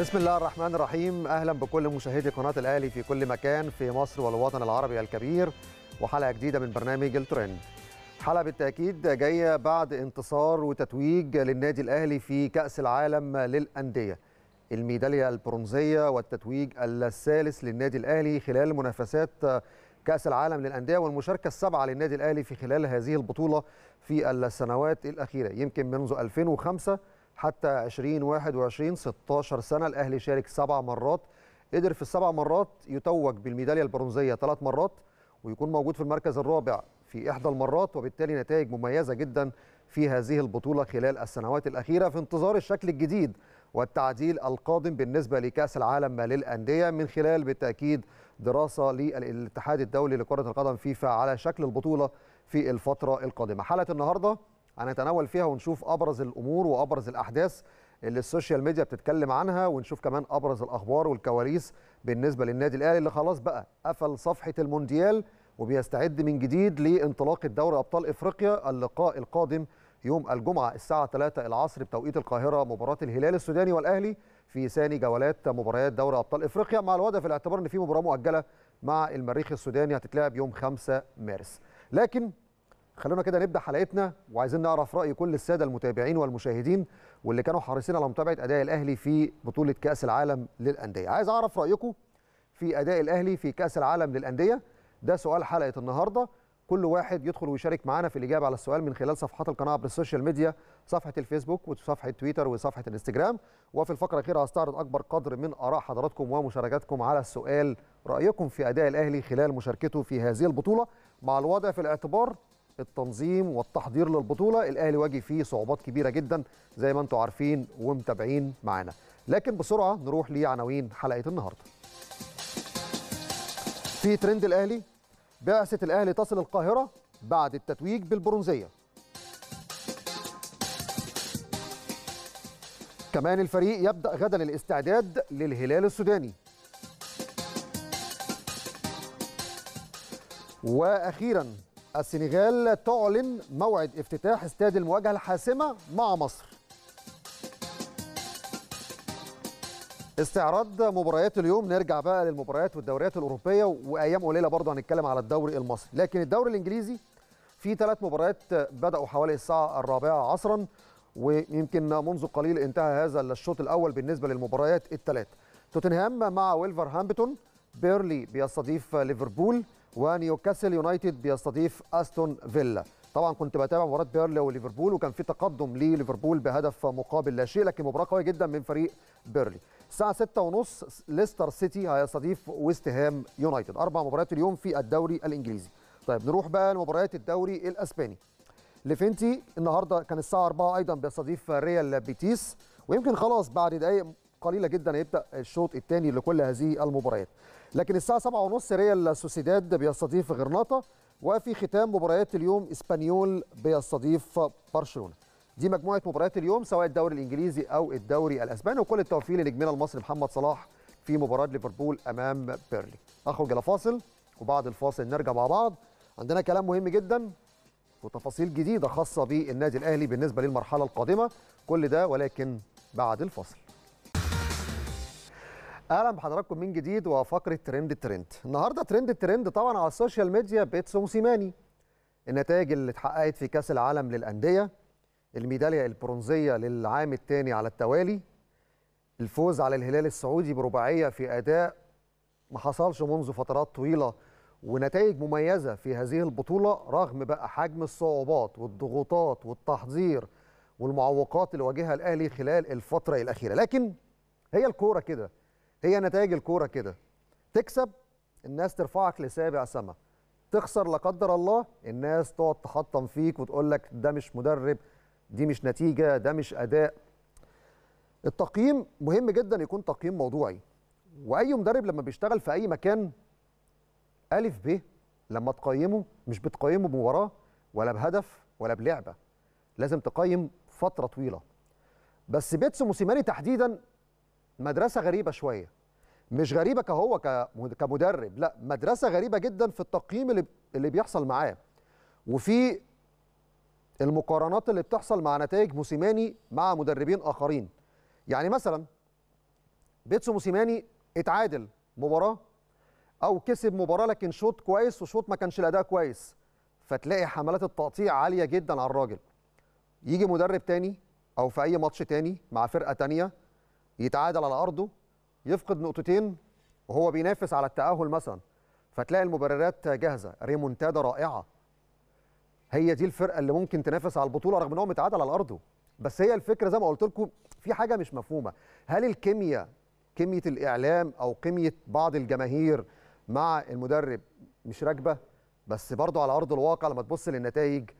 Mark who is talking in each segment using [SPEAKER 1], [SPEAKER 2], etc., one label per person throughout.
[SPEAKER 1] بسم الله الرحمن الرحيم اهلا بكل مشاهدي قناه الاهلي في كل مكان في مصر والوطن العربي الكبير وحلقه جديده من برنامج الترند حلقه بالتاكيد جايه بعد انتصار وتتويج للنادي الاهلي في كاس العالم للانديه الميداليه البرونزيه والتتويج الثالث للنادي الاهلي خلال منافسات كاس العالم للانديه والمشاركه السابعه للنادي الاهلي في خلال هذه البطوله في السنوات الاخيره يمكن منذ 2005 حتى 2021 16 سنه الاهلي شارك سبع مرات قدر في السبع مرات يتوج بالميداليه البرونزيه ثلاث مرات ويكون موجود في المركز الرابع في احدى المرات وبالتالي نتائج مميزه جدا في هذه البطوله خلال السنوات الاخيره في انتظار الشكل الجديد والتعديل القادم بالنسبه لكاس العالم ما للانديه من خلال بالتاكيد دراسه للاتحاد الدولي لكره القدم فيفا على شكل البطوله في الفتره القادمه حلقه النهارده هنتناول فيها ونشوف ابرز الامور وابرز الاحداث اللي السوشيال ميديا بتتكلم عنها ونشوف كمان ابرز الاخبار والكواليس بالنسبه للنادي الاهلي اللي خلاص بقى قفل صفحه المونديال وبيستعد من جديد لانطلاق الدوري ابطال افريقيا اللقاء القادم يوم الجمعه الساعه 3 العصر بتوقيت القاهره مباراه الهلال السوداني والاهلي في ثاني جولات مباريات دوري ابطال افريقيا مع الوضع في الاعتبار ان في مباراه مؤجله مع المريخ السوداني هتتلعب يوم 5 مارس لكن خلونا كده نبدا حلقتنا وعايزين نعرف راي كل الساده المتابعين والمشاهدين واللي كانوا حريصين على متابعه اداء الاهلي في بطوله كاس العالم للانديه عايز اعرف رايكم في اداء الاهلي في كاس العالم للانديه ده سؤال حلقه النهارده كل واحد يدخل ويشارك معانا في الاجابه على السؤال من خلال صفحات القناه عبر السوشيال ميديا صفحه الفيسبوك وصفحه تويتر وصفحه الانستجرام وفي الفقره الاخيره هستعرض اكبر قدر من اراء حضراتكم ومشاركاتكم على السؤال رايكم في اداء الاهلي خلال مشاركته في هذه البطوله مع الوضع في الاعتبار التنظيم والتحضير للبطوله الاهلي واجه فيه صعوبات كبيره جدا زي ما انتم عارفين ومتابعين معانا لكن بسرعه نروح لعناوين حلقه النهارده في ترند الاهلي بعثه الاهلي تصل القاهره بعد التتويج بالبرونزيه كمان الفريق يبدا غدا الاستعداد للهلال السوداني واخيرا السنغال تعلن موعد افتتاح استاد المواجهة الحاسمة مع مصر استعراض مباريات اليوم نرجع بقى للمباريات والدوريات الأوروبية وأيام قليلة برضه هنتكلم على الدوري المصري لكن الدوري الإنجليزي في ثلاث مباريات بدأوا حوالي الساعة الرابعة عصرا ويمكن منذ قليل انتهى هذا الشوط الأول بالنسبة للمباريات الثلاث توتنهام مع ويلفرهامبتون بيرلي بيستضيف ليفربول ونيوكاسل يونايتد بيستضيف استون فيلا طبعا كنت بتابع مباراه بيرلي وليفربول وكان في تقدم لليفربول بهدف مقابل لا شيء لكن مباراه قويه جدا من فريق بيرلي الساعه 6:30 ليستر سيتي هيستضيف ويست هام يونايتد اربع مباريات اليوم في الدوري الانجليزي طيب نروح بقى لمباريات الدوري الاسباني ليفنتي النهارده كان الساعه 4 ايضا بيستضيف ريال بيتيس ويمكن خلاص بعد دقائق قليله جدا هيبدا الشوط الثاني لكل هذه المباريات لكن الساعه 7:30 ريال سوسيداد بيستضيف غرناطه وفي ختام مباريات اليوم اسبانيول بيستضيف برشلونه دي مجموعه مباريات اليوم سواء الدوري الانجليزي او الدوري الاسباني وكل التوفيق لنجمنا المصري محمد صلاح في مباراه ليفربول امام بيرلي اخرج الى فاصل وبعد الفاصل نرجع مع بعض عندنا كلام مهم جدا وتفاصيل جديده خاصه بالنادي الاهلي بالنسبه للمرحله القادمه كل ده ولكن بعد الفاصل اهلا بحضراتكم من جديد وفقره ترند الترند النهارده ترند الترند طبعا على السوشيال ميديا بيتسو موسيماني النتائج اللي اتحققت في كاس العالم للانديه الميداليه البرونزيه للعام الثاني على التوالي الفوز على الهلال السعودي برباعيه في اداء ما حصلش منذ فترات طويله ونتائج مميزه في هذه البطوله رغم بقى حجم الصعوبات والضغوطات والتحضير والمعوقات اللي واجهها الاهلي خلال الفتره الاخيره لكن هي الكوره كده هي نتائج الكوره كده تكسب الناس ترفعك لسابع سما تخسر لا قدر الله الناس تقعد تحطم فيك وتقول لك ده مش مدرب دي مش نتيجه ده مش اداء التقييم مهم جدا يكون تقييم موضوعي واي مدرب لما بيشتغل في اي مكان الف ب لما تقيمه مش بتقيمه بمباراه ولا بهدف ولا بلعبه لازم تقيم فتره طويله بس بيتسو موسيماني تحديدا مدرسه غريبه شويه مش غريبه كهو كمدرب لا مدرسه غريبه جدا في التقييم اللي اللي بيحصل معاه وفي المقارنات اللي بتحصل مع نتائج موسيماني مع مدربين اخرين يعني مثلا بيتسو موسيماني اتعادل مباراه او كسب مباراه لكن شوط كويس وشوط ما كانش الاداء كويس فتلاقي حملات التقطيع عاليه جدا على الراجل يجي مدرب تاني او في اي ماتش تاني مع فرقه تانيه يتعادل على ارضه يفقد نقطتين وهو بينافس على التاهل مثلا فتلاقي المبررات جاهزه ريمونتادا رائعه هي دي الفرقه اللي ممكن تنافس على البطوله رغم ان هو متعادل على ارضه بس هي الفكره زي ما قلت لكم في حاجه مش مفهومه هل الكيمياء كميه الاعلام او كميه بعض الجماهير مع المدرب مش راكبه بس برضه على ارض الواقع لما تبص للنتائج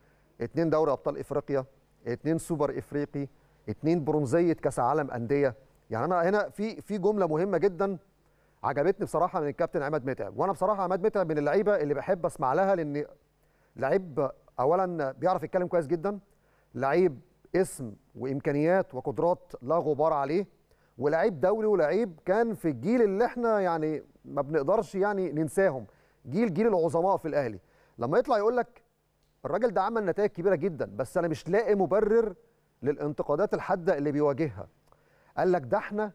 [SPEAKER 1] اتنين دوري ابطال افريقيا اتنين سوبر افريقي اتنين برونزيه كاس عالم انديه يعني انا هنا في في جمله مهمه جدا عجبتني بصراحه من الكابتن عماد متعب وانا بصراحه عماد متعب من اللعيبه اللي بحب اسمع لها لان لعيب اولا بيعرف يتكلم كويس جدا لعيب اسم وامكانيات وقدرات لا غبار عليه ولعيب دولي ولعيب كان في الجيل اللي احنا يعني ما بنقدرش يعني ننساهم جيل جيل العظماء في الاهلي لما يطلع يقول لك الراجل ده عمل نتائج كبيره جدا بس انا مش لاقي مبرر للانتقادات الحاده اللي بيواجهها قال لك ده احنا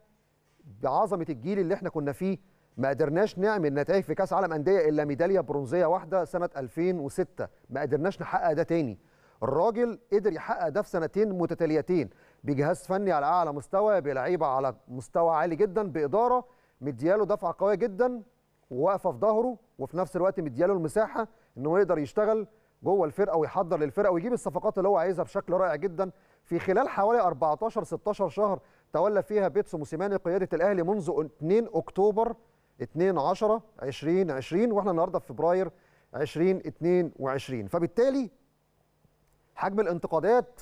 [SPEAKER 1] بعظمه الجيل اللي احنا كنا فيه ما قدرناش نعمل نتائج في كاس عالم انديه الا ميداليه برونزيه واحده سنه 2006 ما قدرناش نحقق ده تاني الراجل قدر يحقق ده في سنتين متتاليتين بجهاز فني على اعلى مستوى بلعيبه على مستوى عالي جدا باداره مدياله دفعه قويه جدا وواقفه في ظهره وفي نفس الوقت مدياله المساحه ان هو يقدر يشتغل جوه الفرقه ويحضر للفرقه ويجيب الصفقات اللي هو عايزها بشكل رائع جدا في خلال حوالي 14 16 شهر تولى فيها بيتسو موسيماني قياده الاهلي منذ 2 اكتوبر 2 10 2020 واحنا النهارده في فبراير 2022 فبالتالي حجم الانتقادات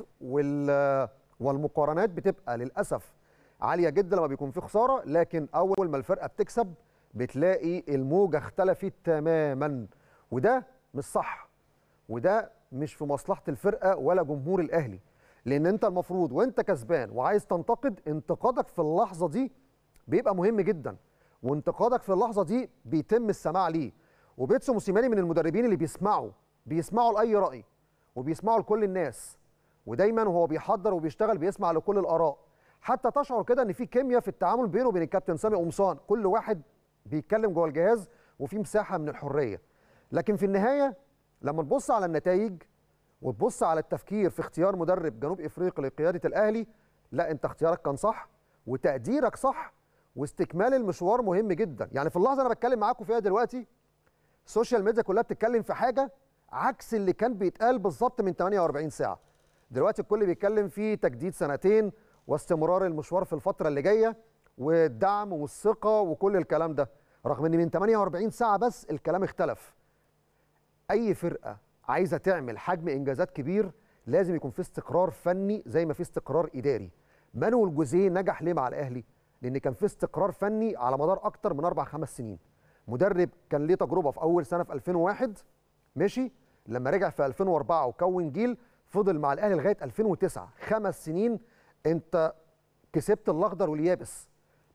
[SPEAKER 1] والمقارنات بتبقى للاسف عاليه جدا لما بيكون في خساره لكن اول ما الفرقه بتكسب بتلاقي الموجه اختلفت تماما وده مش صح وده مش في مصلحه الفرقه ولا جمهور الاهلي لان انت المفروض وانت كسبان وعايز تنتقد انتقادك في اللحظه دي بيبقى مهم جدا وانتقادك في اللحظه دي بيتم السماع ليه وبيتسو موسيماني من المدربين اللي بيسمعوا بيسمعوا لاي راي وبيسمعوا لكل الناس ودايما وهو بيحضر وبيشتغل بيسمع لكل الاراء حتى تشعر كده ان في كيمياء في التعامل بينه وبين الكابتن سامي قمصان كل واحد بيتكلم جوه الجهاز وفي مساحه من الحريه لكن في النهايه لما نبص على النتائج وتبص على التفكير في اختيار مدرب جنوب افريقيا لقياده الاهلي لا انت اختيارك كان صح وتقديرك صح واستكمال المشوار مهم جدا يعني في اللحظه انا بتكلم معاكم فيها دلوقتي السوشيال ميديا كلها بتتكلم في حاجه عكس اللي كان بيتقال بالظبط من 48 ساعه دلوقتي الكل بيتكلم في تجديد سنتين واستمرار المشوار في الفتره اللي جايه والدعم والثقه وكل الكلام ده رغم ان من 48 ساعه بس الكلام اختلف اي فرقه عايزه تعمل حجم انجازات كبير لازم يكون في استقرار فني زي ما في استقرار اداري مانويل جوزيه نجح ليه مع الاهلي لان كان في استقرار فني على مدار اكتر من اربع خمس سنين مدرب كان ليه تجربه في اول سنه في 2001 ماشي لما رجع في 2004 وكون جيل فضل مع الاهلي لغايه 2009 خمس سنين انت كسبت الاخضر واليابس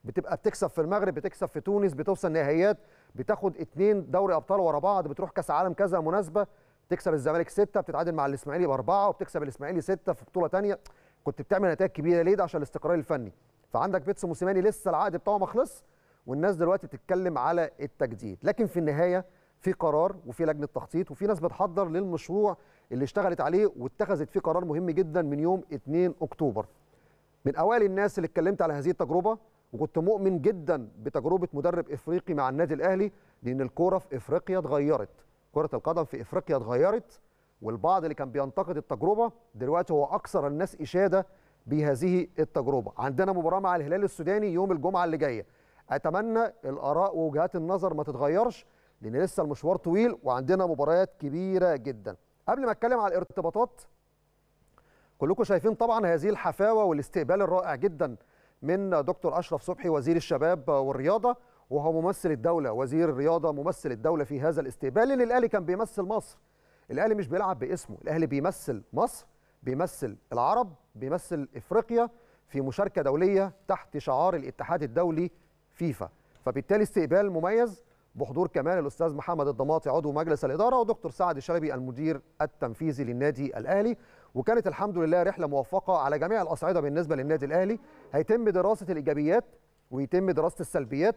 [SPEAKER 1] بتبقى بتكسب في المغرب بتكسب في تونس بتوصل نهائيات بتاخد اثنين دوري ابطال ورا بعض بتروح كاس عالم كذا مناسبه تكسب الزمالك سته بتتعادل مع الاسماعيلي باربعه وبتكسب الاسماعيلي سته في بطوله ثانيه كنت بتعمل نتائج كبيره ليه ده عشان الاستقرار الفني فعندك بيتسو موسيماني لسه العقد بتاعه ما خلص والناس دلوقتي بتتكلم على التجديد لكن في النهايه في قرار وفي لجنه تخطيط وفي ناس بتحضر للمشروع اللي اشتغلت عليه واتخذت فيه قرار مهم جدا من يوم 2 اكتوبر من اوائل الناس اللي اتكلمت على هذه التجربه وكنت مؤمن جدا بتجربه مدرب افريقي مع النادي الاهلي لان الكوره في افريقيا اتغيرت كره القدم في افريقيا اتغيرت والبعض اللي كان بينتقد التجربه دلوقتي هو اكثر الناس اشاده بهذه التجربه عندنا مباراه مع الهلال السوداني يوم الجمعه اللي جايه اتمنى الاراء ووجهات النظر ما تتغيرش لان لسه المشوار طويل وعندنا مباريات كبيره جدا قبل ما اتكلم على الارتباطات كلكم شايفين طبعا هذه الحفاوه والاستقبال الرائع جدا من دكتور اشرف صبحي وزير الشباب والرياضه وهو ممثل الدوله وزير الرياضه ممثل الدوله في هذا الاستقبال لان الاهلي كان بيمثل مصر الاهلي مش بيلعب باسمه الاهلي بيمثل مصر بيمثل العرب بيمثل افريقيا في مشاركه دوليه تحت شعار الاتحاد الدولي فيفا فبالتالي استقبال مميز بحضور كمان الاستاذ محمد الضماطي عضو مجلس الاداره ودكتور سعد الشلبي المدير التنفيذي للنادي الاهلي وكانت الحمد لله رحله موفقه على جميع الاصعده بالنسبه للنادي الاهلي هيتم دراسه الايجابيات ويتم دراسه السلبيات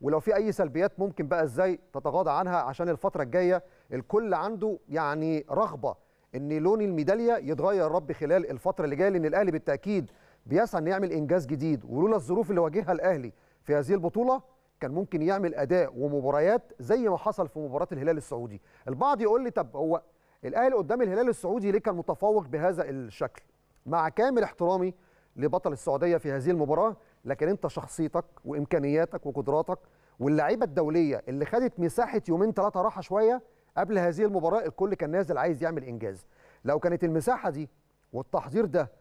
[SPEAKER 1] ولو في اي سلبيات ممكن بقى ازاي تتغاضى عنها عشان الفتره الجايه الكل عنده يعني رغبه ان لون الميداليه يتغير رب خلال الفتره اللي جايه لان الاهلي بالتاكيد بيسعى ان يعمل انجاز جديد ولولا الظروف اللي واجهها الاهلي في هذه البطوله كان ممكن يعمل اداء ومباريات زي ما حصل في مباراه الهلال السعودي البعض يقول لي طب هو الاهلي قدام الهلال السعودي ليه كان متفوق بهذا الشكل مع كامل احترامي لبطل السعوديه في هذه المباراه لكن انت شخصيتك وامكانياتك وقدراتك واللعيبه الدوليه اللي خدت مساحه يومين ثلاثه راحه شويه قبل هذه المباراه الكل كان نازل عايز يعمل انجاز لو كانت المساحه دي والتحضير ده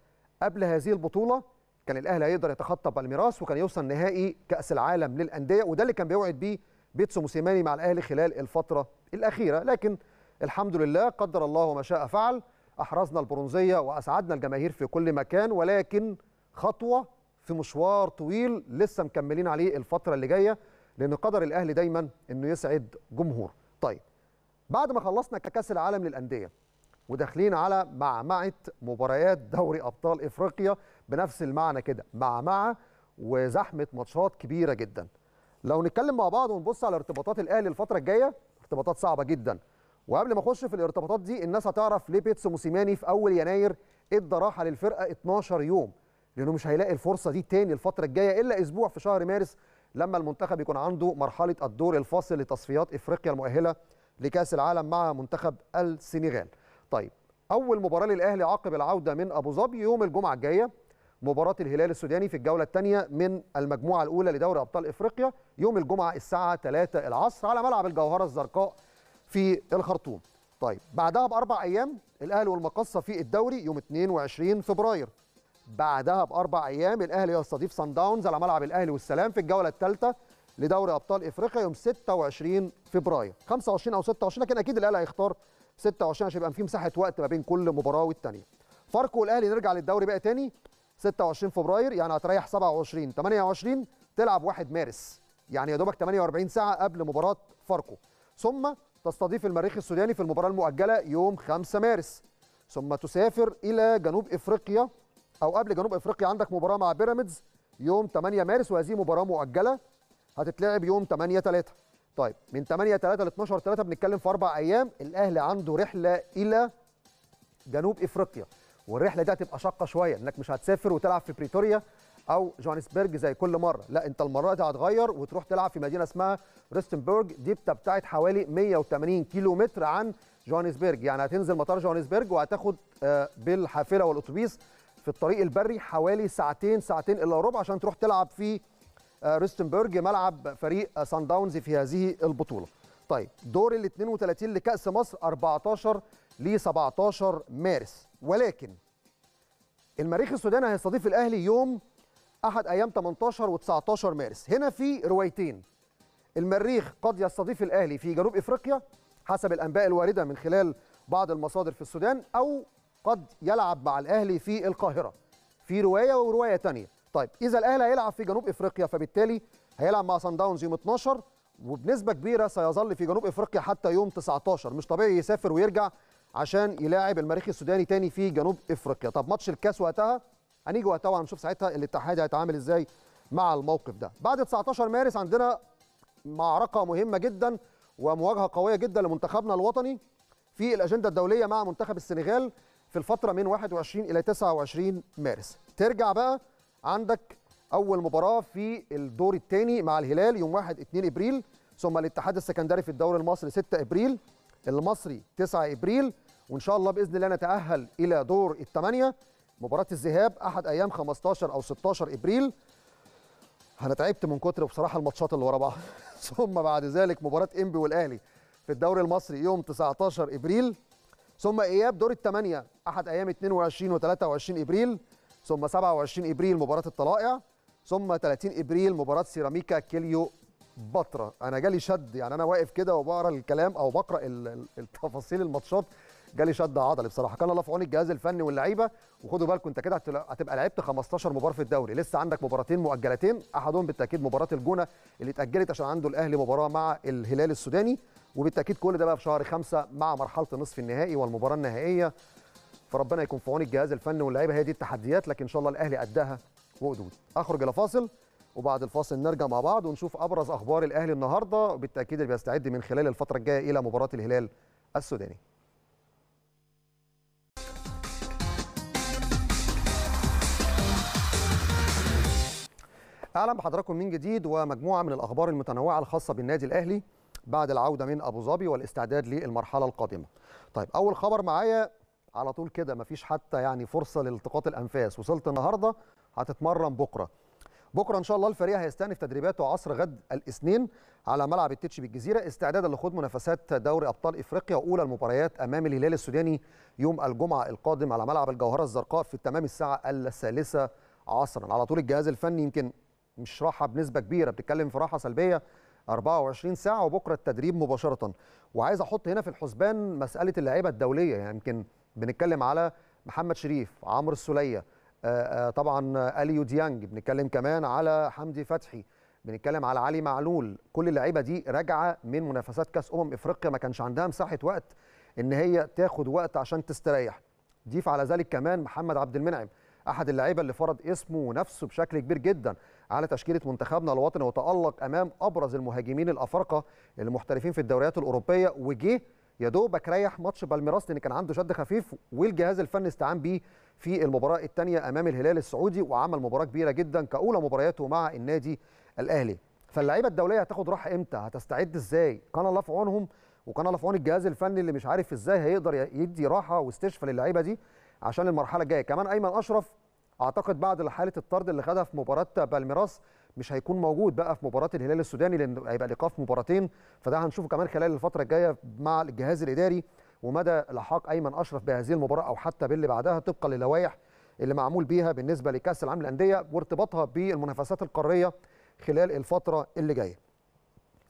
[SPEAKER 1] قبل هذه البطوله كان الاهلي هيقدر يتخطى بالميراس وكان يوصل نهائي كاس العالم للانديه وده اللي كان بيوعد بيه بيتسو موسيماني مع الاهلي خلال الفتره الاخيره لكن الحمد لله قدر الله وما شاء فعل احرزنا البرونزيه واسعدنا الجماهير في كل مكان ولكن خطوه في مشوار طويل لسه مكملين عليه الفتره اللي جايه لان قدر الاهلي دايما انه يسعد جمهور طيب بعد ما خلصنا كاس العالم للانديه وداخلين على معمعه مباريات دوري ابطال افريقيا بنفس المعنى كده معمعه وزحمه ماتشات كبيره جدا لو نتكلم مع بعض ونبص على ارتباطات الاهلي الفتره الجايه ارتباطات صعبه جدا وقبل ما اخش في الارتباطات دي الناس هتعرف ليه بيتسو موسيماني في اول يناير ادى راحه للفرقه 12 يوم لانه مش هيلاقي الفرصه دي تاني الفتره الجايه الا اسبوع في شهر مارس لما المنتخب يكون عنده مرحله الدور الفاصل لتصفيات افريقيا المؤهله لكاس العالم مع منتخب السنغال. طيب اول مباراه للاهلي عقب العوده من ابو ظبي يوم الجمعه الجايه مباراه الهلال السوداني في الجوله الثانيه من المجموعه الاولى لدوري ابطال افريقيا يوم الجمعه الساعه 3 العصر على ملعب الجوهره الزرقاء في الخرطوم. طيب بعدها باربع ايام الاهلي والمقصه في الدوري يوم 22 فبراير بعدها باربع ايام الاهلي يستضيف صن داونز على ملعب الاهلي والسلام في الجوله الثالثه لدوري ابطال افريقيا يوم 26 فبراير 25 او 26 لكن اكيد الاهلي هيختار 26 عشان يبقى في مساحه وقت ما بين كل مباراه والثانيه فاركو والاهلي نرجع للدوري بقى تاني 26 فبراير يعني هتريح 27 28 تلعب 1 مارس يعني يا دوبك 48 ساعه قبل مباراه فاركو ثم تستضيف المريخ السوداني في المباراه المؤجله يوم 5 مارس ثم تسافر الى جنوب افريقيا او قبل جنوب افريقيا عندك مباراه مع بيراميدز يوم 8 مارس وهذه مباراه مؤجله هتتلعب يوم 8 3 طيب من 8 3 ل 12 3 بنتكلم في اربع ايام الاهلي عنده رحله الى جنوب افريقيا والرحله دي هتبقى شاقه شويه انك مش هتسافر وتلعب في بريتوريا او جوهانسبرج زي كل مره لا انت المره دي هتغير وتروح تلعب في مدينه اسمها ريستنبرج دي بتبتعد حوالي 180 كيلو متر عن جوهانسبرج يعني هتنزل مطار جوهانسبرج وهتاخد آه، بالحافله والاتوبيس في الطريق البري حوالي ساعتين ساعتين الا ربع عشان تروح تلعب في آه، ريستنبرج ملعب فريق سان داونز في هذه البطوله. طيب دور ال 32 لكاس مصر 14 ل 17 مارس ولكن المريخ السوداني هيستضيف الاهلي يوم احد ايام 18 و19 مارس هنا في روايتين المريخ قد يستضيف الاهلي في جنوب افريقيا حسب الانباء الوارده من خلال بعض المصادر في السودان او قد يلعب مع الاهلي في القاهره في روايه وروايه ثانيه طيب اذا الاهلي هيلعب في جنوب افريقيا فبالتالي هيلعب مع سان داونز يوم 12 وبنسبه كبيره سيظل في جنوب افريقيا حتى يوم 19 مش طبيعي يسافر ويرجع عشان يلاعب المريخ السوداني تاني في جنوب افريقيا طب ماتش الكاس وقتها هنيجي وقتها ونشوف ساعتها الاتحاد هيتعامل ازاي مع الموقف ده بعد 19 مارس عندنا معركه مهمه جدا ومواجهه قويه جدا لمنتخبنا الوطني في الاجنده الدوليه مع منتخب السنغال في الفتره من 21 الى 29 مارس ترجع بقى عندك اول مباراه في الدور الثاني مع الهلال يوم 1 2 ابريل ثم الاتحاد السكندري في الدوري المصري 6 ابريل المصري 9 ابريل وان شاء الله باذن الله نتاهل الى دور الثمانيه مباراه الذهاب احد ايام 15 او 16 ابريل انا تعبت من كتر بصراحه الماتشات اللي ورا بعض ثم بعد ذلك مباراه انبي والاهلي في الدوري المصري يوم 19 ابريل ثم اياب دور الثمانيه احد ايام 22 و23 ابريل ثم 27 ابريل مباراه الطلائع ثم 30 ابريل مباراه سيراميكا كيليو بطرة انا جالي شد يعني انا واقف كده وبقرا الكلام او بقرا التفاصيل الماتشات جالي شد عضلي بصراحه كان الله في عون الجهاز الفني واللعيبه وخدوا بالكم انت كده هتبقى لعبت 15 مباراه في الدوري لسه عندك مباراتين مؤجلتين احدهم بالتاكيد مباراه الجونه اللي اتاجلت عشان عنده الاهلي مباراه مع الهلال السوداني وبالتاكيد كل ده بقى في شهر خمسة مع مرحله نصف النهائي والمباراه النهائيه فربنا يكون في عون الجهاز الفني واللعيبه هي دي التحديات لكن ان شاء الله الاهلي قدها وقدود اخرج الى فاصل وبعد الفاصل نرجع مع بعض ونشوف ابرز اخبار الاهلي النهارده بالتاكيد اللي بيستعد من خلال الفتره الجايه الى مباراه الهلال السوداني اهلا بحضراتكم من جديد ومجموعه من الاخبار المتنوعه الخاصه بالنادي الاهلي بعد العوده من ابو ظبي والاستعداد للمرحله القادمه. طيب اول خبر معايا على طول كده مفيش حتى يعني فرصه لالتقاط الانفاس، وصلت النهارده هتتمرن بكره. بكره ان شاء الله الفريق هيستأنف تدريباته عصر غد الاثنين على ملعب التتش بالجزيره استعدادا لخوض منافسات دوري ابطال افريقيا واولى المباريات امام الهلال السوداني يوم الجمعه القادم على ملعب الجوهره الزرقاء في تمام الساعه الثالثه عصرا على طول الجهاز الفني يمكن مش راحه بنسبه كبيره بتتكلم في راحه سلبيه 24 ساعه وبكره التدريب مباشره وعايز احط هنا في الحسبان مساله اللعيبه الدوليه يعني يمكن بنتكلم على محمد شريف عمرو السوليه آه، آه، طبعا اليو ديانج بنتكلم كمان على حمدي فتحي بنتكلم على علي معلول كل اللعيبه دي راجعه من منافسات كاس امم افريقيا ما كانش عندها مساحه وقت ان هي تاخد وقت عشان تستريح ضيف على ذلك كمان محمد عبد المنعم احد اللعيبه اللي فرض اسمه ونفسه بشكل كبير جدا على تشكيله منتخبنا الوطني وتالق امام ابرز المهاجمين الافارقه المحترفين في الدوريات الاوروبيه وجه يا دوبك ريح ماتش بالميراس لان كان عنده شد خفيف والجهاز الفني استعان بيه في المباراه الثانيه امام الهلال السعودي وعمل مباراه كبيره جدا كاولى مبارياته مع النادي الاهلي فاللعيبه الدوليه هتاخد راحه امتى هتستعد ازاي كان الله في عونهم وكان الله في عون الجهاز الفني اللي مش عارف ازاي هيقدر يدي راحه واستشفى للعيبه دي عشان المرحله الجايه كمان ايمن اشرف اعتقد بعد حاله الطرد اللي خدها في مباراه بالميراس مش هيكون موجود بقى في مباراه الهلال السوداني لان هيبقى في مباراتين فده هنشوفه كمان خلال الفتره الجايه مع الجهاز الاداري ومدى لحاق ايمن اشرف بهذه المباراه او حتى باللي بعدها طبقا للوائح اللي معمول بيها بالنسبه لكاس العالم للانديه وارتباطها بالمنافسات القاريه خلال الفتره اللي جايه.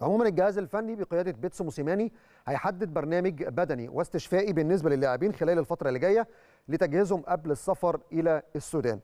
[SPEAKER 1] عموما الجهاز الفني بقياده بيتسو موسيماني هيحدد برنامج بدني واستشفائي بالنسبه للاعبين خلال الفتره اللي جايه لتجهيزهم قبل السفر الى السودان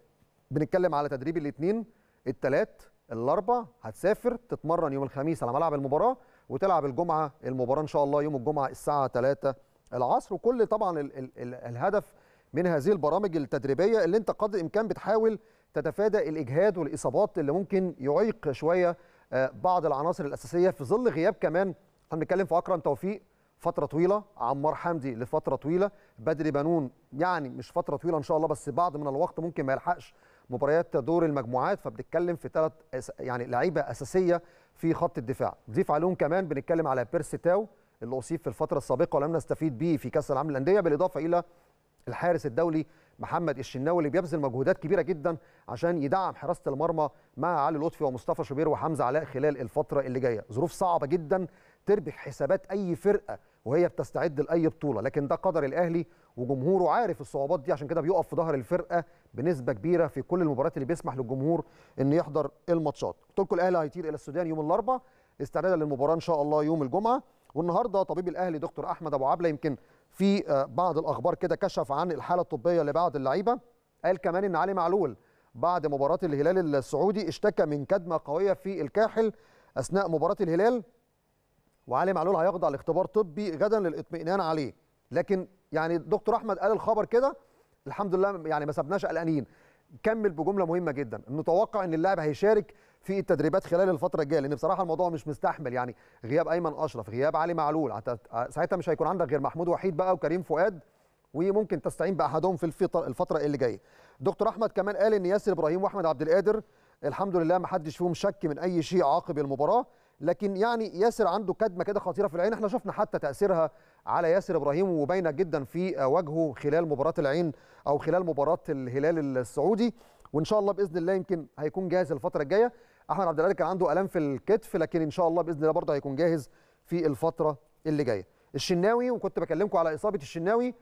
[SPEAKER 1] بنتكلم على تدريب الاثنين الثلاث الاربع هتسافر تتمرن يوم الخميس على ملعب المباراه وتلعب الجمعه المباراه ان شاء الله يوم الجمعه الساعه 3 العصر وكل طبعا الـ الـ الـ الهدف من هذه البرامج التدريبيه اللي انت قدر الامكان بتحاول تتفادى الاجهاد والاصابات اللي ممكن يعيق شويه آه، بعض العناصر الاساسيه في ظل غياب كمان احنا بنتكلم في اكرم توفيق فتره طويله عمار حمدي لفتره طويله بدري بنون يعني مش فتره طويله ان شاء الله بس بعض من الوقت ممكن ما يلحقش مباريات دور المجموعات فبنتكلم في ثلاث يعني لعيبه اساسيه في خط الدفاع ضيف عليهم كمان بنتكلم على بيرسي تاو اللي اصيب في الفتره السابقه ولم نستفيد به في كاس العالم للانديه بالاضافه الى الحارس الدولي محمد الشناوي اللي بيبذل مجهودات كبيره جدا عشان يدعم حراسه المرمى مع علي لطفي ومصطفى شوبير وحمزه علاء خلال الفتره اللي جايه ظروف صعبه جدا تربك حسابات اي فرقه وهي بتستعد لاي بطوله لكن ده قدر الاهلي وجمهوره عارف الصعوبات دي عشان كده بيقف في ظهر الفرقه بنسبه كبيره في كل المباريات اللي بيسمح للجمهور ان يحضر الماتشات قلت لكم الاهلي هيطير الى السودان يوم الاربعاء استعدادا للمباراه ان شاء الله يوم الجمعه والنهارده طبيب الاهلي دكتور احمد ابو عبله يمكن في آه، بعض الاخبار كده كشف عن الحاله الطبيه لبعض اللعيبه قال كمان ان علي معلول بعد مباراه الهلال السعودي اشتكى من كدمه قويه في الكاحل اثناء مباراه الهلال وعلي معلول هيخضع لاختبار طبي غدا للاطمئنان عليه لكن يعني دكتور احمد قال الخبر كده الحمد لله يعني ما سبناش قلقانين كمل بجمله مهمه جدا نتوقع ان اللاعب هيشارك في التدريبات خلال الفتره الجايه لان بصراحه الموضوع مش مستحمل يعني غياب ايمن اشرف غياب علي معلول ساعتها مش هيكون عندك غير محمود وحيد بقى وكريم فؤاد وممكن تستعين باحدهم في الفتره اللي جايه دكتور احمد كمان قال ان ياسر ابراهيم واحمد عبد القادر الحمد لله ما حدش فيهم شك من اي شيء عقب المباراه لكن يعني ياسر عنده كدمه كده خطيره في العين احنا شفنا حتى تاثيرها على ياسر ابراهيم وباينه جدا في وجهه خلال مباراه العين او خلال مباراه الهلال السعودي وان شاء الله باذن الله يمكن هيكون جاهز الفتره الجايه احمد عبد العال كان عنده الام في الكتف لكن ان شاء الله باذن الله برضه هيكون جاهز في الفتره اللي جايه الشناوي وكنت بكلمكم على اصابه الشناوي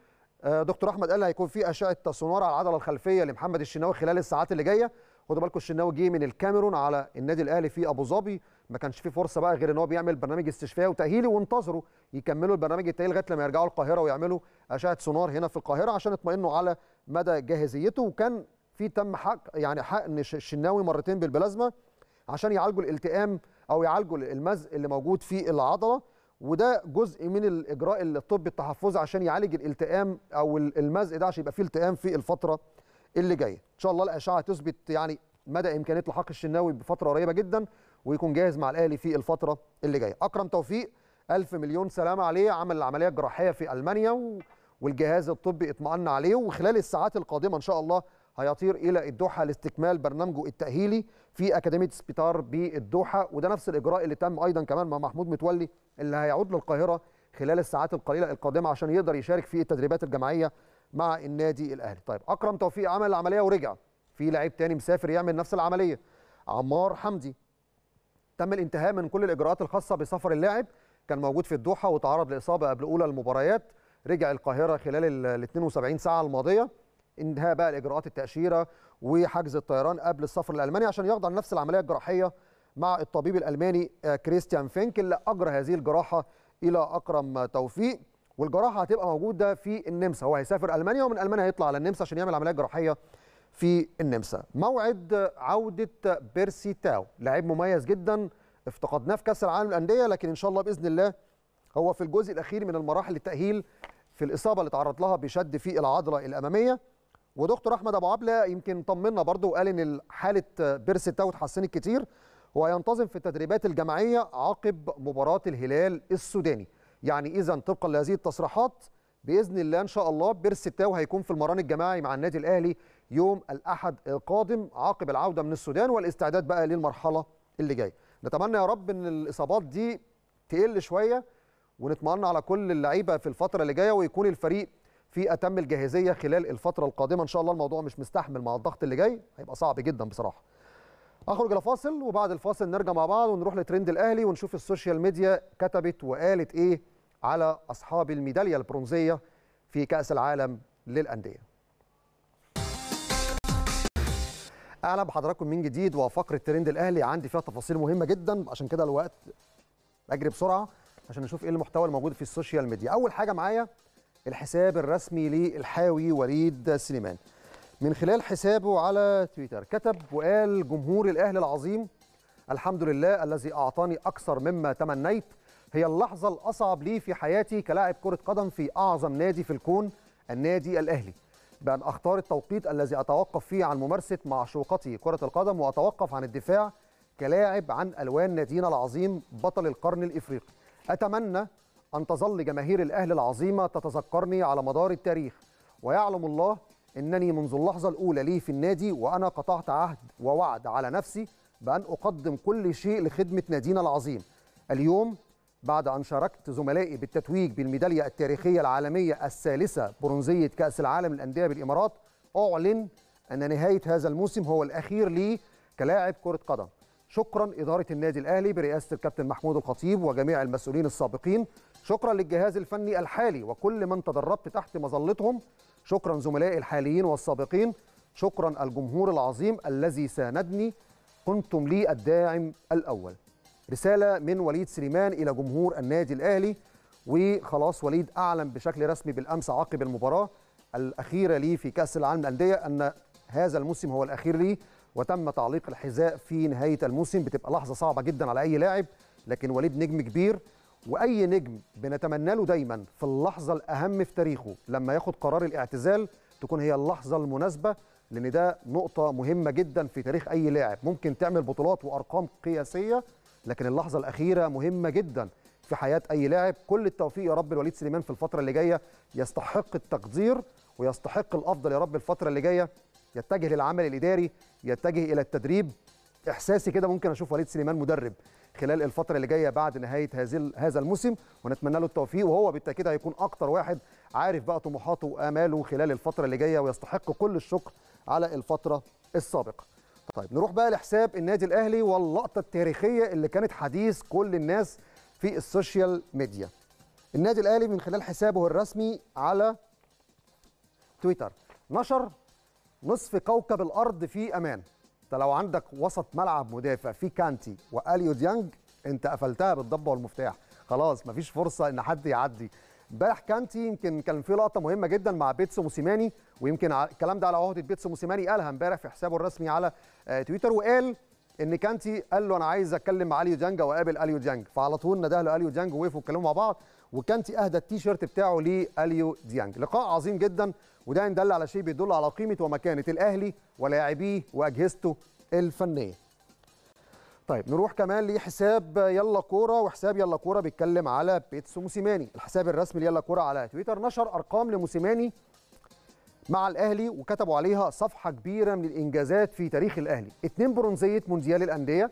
[SPEAKER 1] آه، دكتور احمد قال هيكون في اشعه سونار على العضله الخلفيه لمحمد الشناوي خلال الساعات اللي جايه خدوا بالكم الشناوي جه من الكاميرون على النادي الاهلي في ابو ظبي ما كانش فيه فرصه بقى غير ان هو بيعمل برنامج استشفائي وتاهيلي وانتظروا يكملوا البرنامج التاهيلي لغايه لما يرجعوا القاهره ويعملوا اشعه سونار هنا في القاهره عشان يطمئنوا على مدى جاهزيته وكان في تم حق يعني حقن الشناوي مرتين بالبلازما عشان يعالجوا الالتئام او يعالجوا المزق اللي موجود في العضله وده جزء من الاجراء الطبي التحفظي عشان يعالج الالتئام او المزق ده عشان يبقى فيه التئام في الفتره اللي جاي ان شاء الله الاشعه تثبت يعني مدى امكانيه لحاق الشناوي بفتره قريبه جدا ويكون جاهز مع الاهلي في الفتره اللي جايه اكرم توفيق ألف مليون سلامة عليه عمل العملية الجراحية في ألمانيا و... والجهاز الطبي اطمأن عليه وخلال الساعات القادمة إن شاء الله هيطير إلى الدوحة لاستكمال برنامجه التأهيلي في أكاديمية سبيتار بالدوحة وده نفس الإجراء اللي تم أيضا كمان مع محمود متولي اللي هيعود للقاهرة خلال الساعات القليلة القادمة عشان يقدر يشارك في التدريبات الجماعية مع النادي الاهلي طيب اكرم توفيق عمل العمليه ورجع في لعيب تاني مسافر يعمل نفس العمليه عمار حمدي تم الانتهاء من كل الاجراءات الخاصه بسفر اللاعب كان موجود في الدوحه وتعرض لاصابه قبل اولى المباريات رجع القاهره خلال ال 72 ساعه الماضيه انتهى بقى الاجراءات التاشيره وحجز الطيران قبل السفر لالمانيا عشان يخضع لنفس العمليه الجراحيه مع الطبيب الالماني آه، كريستيان فينك اللي اجرى هذه الجراحه الى اكرم توفيق والجراحه هتبقى موجوده في النمسا هو هيسافر المانيا ومن المانيا هيطلع على النمسا عشان يعمل عمليه جراحيه في النمسا موعد عوده بيرسي تاو لاعب مميز جدا افتقدناه في كاس العالم للانديه لكن ان شاء الله باذن الله هو في الجزء الاخير من المراحل التاهيل في الاصابه اللي تعرض لها بشد في العضله الاماميه ودكتور احمد ابو عبله يمكن طمنا برضه وقال ان حاله بيرسي تاو اتحسنت كتير وهينتظم في التدريبات الجماعيه عقب مباراه الهلال السوداني يعني اذا طبقا لهذه التصريحات باذن الله ان شاء الله بيرس التاو هيكون في المران الجماعي مع النادي الاهلي يوم الاحد القادم عقب العوده من السودان والاستعداد بقى للمرحله اللي جايه نتمنى يا رب ان الاصابات دي تقل شويه ونتمنى على كل اللعيبه في الفتره اللي جايه ويكون الفريق في اتم الجاهزيه خلال الفتره القادمه ان شاء الله الموضوع مش مستحمل مع الضغط اللي جاي هيبقى صعب جدا بصراحه اخرج لفاصل وبعد الفاصل نرجع مع بعض ونروح لترند الاهلي ونشوف السوشيال ميديا كتبت وقالت ايه على اصحاب الميداليه البرونزيه في كاس العالم للانديه اهلا بحضراتكم من جديد وفقره ترند الاهلي عندي فيها تفاصيل مهمه جدا عشان كده الوقت اجري بسرعه عشان نشوف ايه المحتوى الموجود في السوشيال ميديا اول حاجه معايا الحساب الرسمي للحاوي وليد سليمان من خلال حسابه على تويتر كتب وقال جمهور الأهل العظيم الحمد لله الذي أعطاني أكثر مما تمنيت هي اللحظة الأصعب لي في حياتي كلاعب كرة قدم في أعظم نادي في الكون النادي الأهلي بأن أختار التوقيت الذي أتوقف فيه عن ممارسة معشوقتي كرة القدم وأتوقف عن الدفاع كلاعب عن ألوان نادينا العظيم بطل القرن الإفريقي أتمنى أن تظل جماهير الأهل العظيمة تتذكرني على مدار التاريخ ويعلم الله انني منذ اللحظه الاولى لي في النادي وانا قطعت عهد ووعد على نفسي بان اقدم كل شيء لخدمه نادينا العظيم اليوم بعد ان شاركت زملائي بالتتويج بالميداليه التاريخيه العالميه الثالثه برونزيه كاس العالم للانديه بالامارات اعلن ان نهايه هذا الموسم هو الاخير لي كلاعب كره قدم شكرا اداره النادي الاهلي برئاسه الكابتن محمود الخطيب وجميع المسؤولين السابقين شكرا للجهاز الفني الحالي وكل من تدربت تحت مظلتهم شكرا زملائي الحاليين والسابقين شكرا الجمهور العظيم الذي ساندني كنتم لي الداعم الأول رسالة من وليد سليمان إلى جمهور النادي الأهلي وخلاص وليد أعلن بشكل رسمي بالأمس عقب المباراة الأخيرة لي في كأس العالم للأندية أن هذا الموسم هو الأخير لي وتم تعليق الحذاء في نهاية الموسم بتبقى لحظة صعبة جدا على أي لاعب لكن وليد نجم كبير واي نجم بنتمنى له دايما في اللحظه الاهم في تاريخه لما ياخد قرار الاعتزال تكون هي اللحظه المناسبه لان ده نقطه مهمه جدا في تاريخ اي لاعب ممكن تعمل بطولات وارقام قياسيه لكن اللحظه الاخيره مهمه جدا في حياه اي لاعب كل التوفيق يا رب لوليد سليمان في الفتره اللي جايه يستحق التقدير ويستحق الافضل يا رب الفتره اللي جايه يتجه للعمل الاداري يتجه الى التدريب احساسي كده ممكن اشوف وليد سليمان مدرب خلال الفتره اللي جايه بعد نهايه هذه هذا الموسم ونتمنى له التوفيق وهو بالتاكيد هيكون اكتر واحد عارف بقى طموحاته واماله خلال الفتره اللي جايه ويستحق كل الشكر على الفتره السابقه طيب نروح بقى لحساب النادي الاهلي واللقطه التاريخيه اللي كانت حديث كل الناس في السوشيال ميديا النادي الاهلي من خلال حسابه الرسمي على تويتر نشر نصف كوكب الارض في امان انت لو عندك وسط ملعب مدافع في كانتي واليو ديانج انت قفلتها بالضبه والمفتاح خلاص مفيش فرصه ان حد يعدي امبارح كانتي يمكن كان في لقطه مهمه جدا مع بيتسو موسيماني ويمكن الكلام ده على عهده بيتسو موسيماني قالها امبارح في حسابه الرسمي على آه، تويتر وقال ان كانتي قال له انا عايز اتكلم مع اليو ديانج واقابل اليو ديانج فعلى طول نده له اليو ديانج ووقفوا اتكلموا مع بعض وكانتي اهدى التيشيرت بتاعه لاليو ديانج لقاء عظيم جدا وده يدل على شيء بيدل على قيمه ومكانه الاهلي ولاعبيه واجهزته الفنيه طيب نروح كمان لحساب يلا كوره وحساب يلا كوره بيتكلم على بيتسو موسيماني الحساب الرسمي ليلا كوره على تويتر نشر ارقام لموسيماني مع الاهلي وكتبوا عليها صفحه كبيره من الانجازات في تاريخ الاهلي اثنين برونزيه مونديال الانديه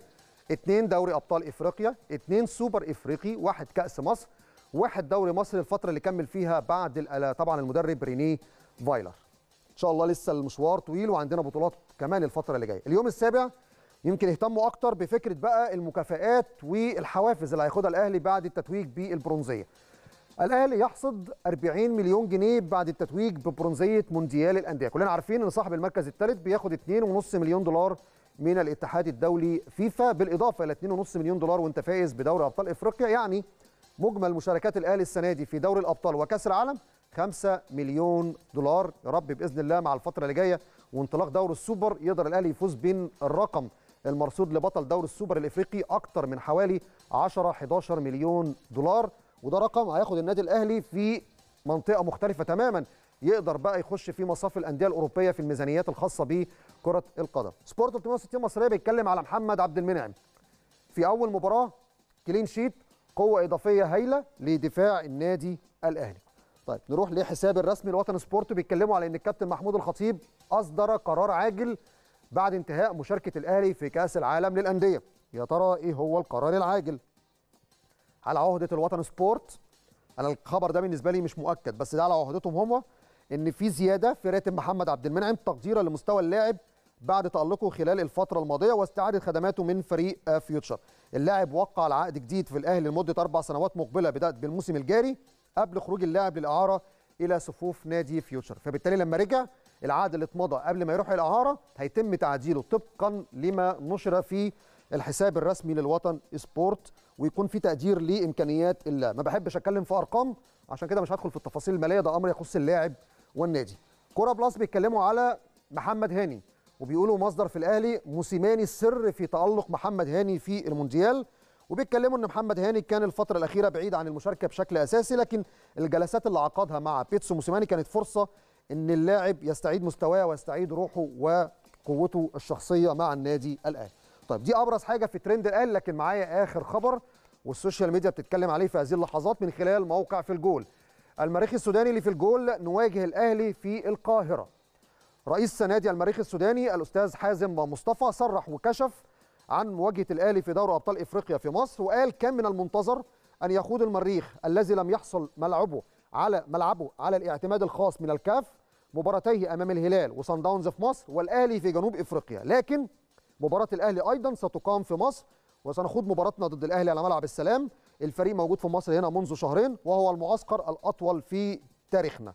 [SPEAKER 1] اثنين دوري ابطال افريقيا اثنين سوبر افريقي واحد كاس مصر واحد دوري مصر الفتره اللي كمل فيها بعد آه، طبعا المدرب رينيه فايلر ان شاء الله لسه المشوار طويل وعندنا بطولات كمان الفتره اللي جايه اليوم السابع يمكن اهتموا اكتر بفكره بقى المكافآت والحوافز اللي هياخدها الاهلي بعد التتويج بالبرونزيه الاهلي يحصد 40 مليون جنيه بعد التتويج ببرونزيه مونديال الانديه كلنا عارفين ان صاحب المركز الثالث بياخد 2.5 مليون دولار من الاتحاد الدولي فيفا بالاضافه الى 2.5 مليون دولار وانت فائز بدوري ابطال افريقيا يعني مجمل مشاركات الاهلي السنه دي في دوري الابطال وكاس العالم 5 مليون دولار يا رب باذن الله مع الفتره اللي جايه وانطلاق دوري السوبر يقدر الاهلي يفوز بين الرقم المرصود لبطل دوري السوبر الافريقي اكتر من حوالي 10 11 مليون دولار وده رقم هياخد النادي الاهلي في منطقه مختلفه تماما يقدر بقى يخش في مصاف الانديه الاوروبيه في الميزانيات الخاصه بكره القدم سبورت 360 مصريه بيتكلم على محمد عبد المنعم في اول مباراه كلين شيت قوه اضافيه هايله لدفاع النادي الاهلي طيب نروح لحساب الرسمي لوطن سبورت بيتكلموا على ان الكابتن محمود الخطيب اصدر قرار عاجل بعد انتهاء مشاركه الاهلي في كاس العالم للانديه يا ترى ايه هو القرار العاجل على عهده الوطن سبورت انا الخبر ده بالنسبه لي مش مؤكد بس ده على عهدتهم هم ان في زياده في راتب محمد عبد المنعم تقديرا لمستوى اللاعب بعد تألقه خلال الفترة الماضية واستعادة خدماته من فريق فيوتشر اللاعب وقع العقد جديد في الأهلي لمدة أربع سنوات مقبلة بدأت بالموسم الجاري قبل خروج اللاعب للإعارة إلى صفوف نادي فيوتشر فبالتالي لما رجع العقد اللي اتمضى قبل ما يروح الإعارة هيتم تعديله طبقا لما نشر في الحساب الرسمي للوطن سبورت ويكون في تقدير لامكانيات اللاعب ما بحبش اتكلم في ارقام عشان كده مش هدخل في التفاصيل الماليه ده امر يخص اللاعب والنادي كوره بلس بيتكلموا على محمد هاني وبيقولوا مصدر في الاهلي موسيماني السر في تالق محمد هاني في المونديال وبيتكلموا ان محمد هاني كان الفتره الاخيره بعيد عن المشاركه بشكل اساسي لكن الجلسات اللي عقدها مع بيتسو موسيماني كانت فرصه ان اللاعب يستعيد مستواه ويستعيد روحه وقوته الشخصيه مع النادي الاهلي طيب دي ابرز حاجه في ترند الاهلي لكن معايا اخر خبر والسوشيال ميديا بتتكلم عليه في هذه اللحظات من خلال موقع في الجول المريخ السوداني اللي في الجول نواجه الاهلي في القاهره رئيس نادي المريخ السوداني الاستاذ حازم مصطفى صرح وكشف عن مواجهه الاهلي في دوري ابطال افريقيا في مصر وقال كان من المنتظر ان يخوض المريخ الذي لم يحصل ملعبه على ملعبه على الاعتماد الخاص من الكاف مباراتيه امام الهلال وصن داونز في مصر والاهلي في جنوب افريقيا لكن مباراه الاهلي ايضا ستقام في مصر وسنخوض مباراتنا ضد الاهلي على ملعب السلام الفريق موجود في مصر هنا منذ شهرين وهو المعسكر الاطول في تاريخنا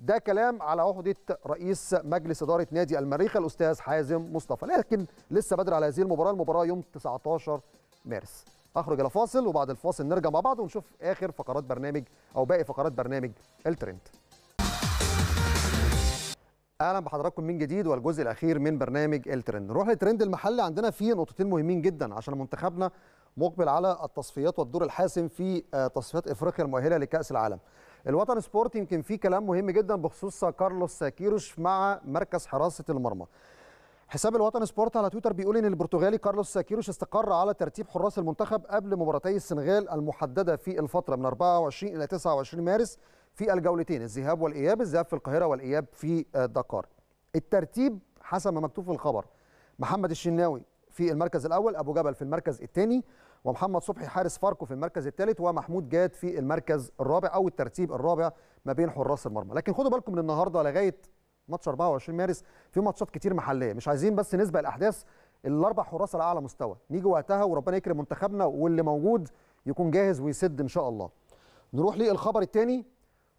[SPEAKER 1] ده كلام على عهده رئيس مجلس اداره نادي المريخ الاستاذ حازم مصطفى لكن لسه بدري على هذه المباراه المباراه يوم 19 مارس أخرج الى فاصل وبعد الفاصل نرجع مع بعض ونشوف اخر فقرات برنامج او باقي فقرات برنامج الترند اهلا بحضراتكم من جديد والجزء الاخير من برنامج الترند نروح للترند المحلي عندنا فيه نقطتين مهمين جدا عشان منتخبنا مقبل على التصفيات والدور الحاسم في آه، تصفيات افريقيا المؤهله لكاس العالم. الوطن سبورت يمكن فيه كلام مهم جدا بخصوص كارلوس كيروش مع مركز حراسه المرمى. حساب الوطن سبورت على تويتر بيقول ان البرتغالي كارلوس ساكيروش استقر على ترتيب حراس المنتخب قبل مباراتي السنغال المحدده في الفتره من 24 الى 29 مارس في الجولتين الذهاب والاياب، الذهاب في القاهره والاياب في آه، دكار. الترتيب حسب ما مكتوب في الخبر محمد الشناوي في المركز الاول، ابو جبل في المركز الثاني، ومحمد صبحي حارس فاركو في المركز الثالث ومحمود جاد في المركز الرابع او الترتيب الرابع ما بين حراس المرمى لكن خدوا بالكم من النهارده لغايه ماتش 24 مارس في ماتشات كتير محليه مش عايزين بس نسبق الاحداث الاربع حراس على اعلى مستوى نيجي وقتها وربنا يكرم منتخبنا واللي موجود يكون جاهز ويسد ان شاء الله نروح للخبر الثاني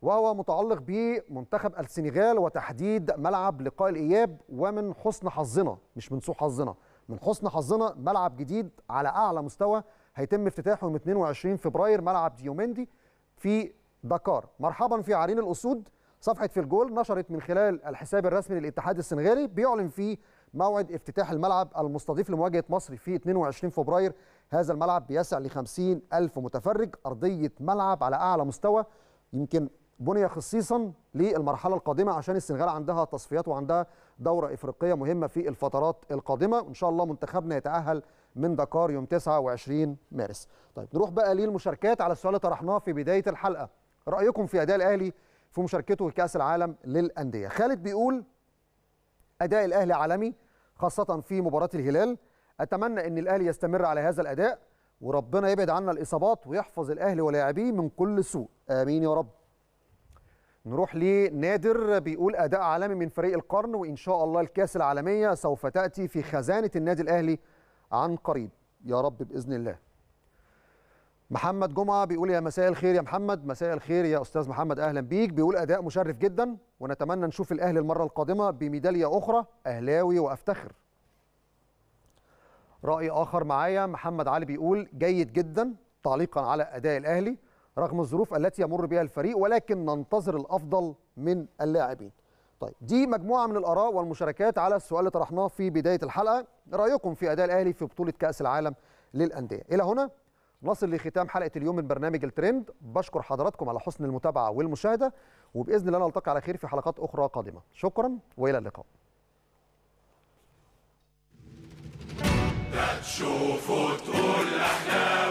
[SPEAKER 1] وهو متعلق بمنتخب السنغال وتحديد ملعب لقاء الاياب ومن حسن حظنا مش من سوء حظنا من حسن حظنا ملعب جديد على اعلى مستوى هيتم افتتاحه يوم 22 فبراير ملعب ديومندي في دكار مرحبا في عرين الاسود صفحه في الجول نشرت من خلال الحساب الرسمي للاتحاد السنغالي بيعلن فيه موعد افتتاح الملعب المستضيف لمواجهه مصر في 22 فبراير هذا الملعب بيسع ل 50 ألف متفرج أرضية ملعب على أعلى مستوى يمكن بني خصيصا للمرحلة القادمة عشان السنغال عندها تصفيات وعندها دورة إفريقية مهمة في الفترات القادمة وإن شاء الله منتخبنا يتأهل من دكار يوم 29 مارس طيب نروح بقى للمشاركات على السؤال اللي طرحناه في بدايه الحلقه رايكم في اداء الاهلي في مشاركته في كاس العالم للانديه خالد بيقول اداء الاهلي عالمي خاصه في مباراه الهلال اتمنى ان الاهلي يستمر على هذا الاداء وربنا يبعد عنا الاصابات ويحفظ الاهلي ولاعبيه من كل سوء امين يا رب نروح لنادر بيقول اداء عالمي من فريق القرن وان شاء الله الكاس العالميه سوف تاتي في خزانه النادي الاهلي عن قريب يا رب باذن الله محمد جمعه بيقول يا مساء الخير يا محمد مساء الخير يا استاذ محمد اهلا بيك بيقول اداء مشرف جدا ونتمنى نشوف الاهلي المره القادمه بميداليه اخرى اهلاوي وافتخر راي اخر معايا محمد علي بيقول جيد جدا تعليقا على اداء الاهلي رغم الظروف التي يمر بها الفريق ولكن ننتظر الافضل من اللاعبين طيب دي مجموعه من الاراء والمشاركات على السؤال اللي طرحناه في بدايه الحلقه رايكم في اداء الاهلي في بطوله كاس العالم للانديه الى هنا نصل لختام حلقه اليوم من برنامج الترند بشكر حضراتكم على حسن المتابعه والمشاهده وباذن الله نلتقي على خير في حلقات اخرى قادمه شكرا والى اللقاء احلام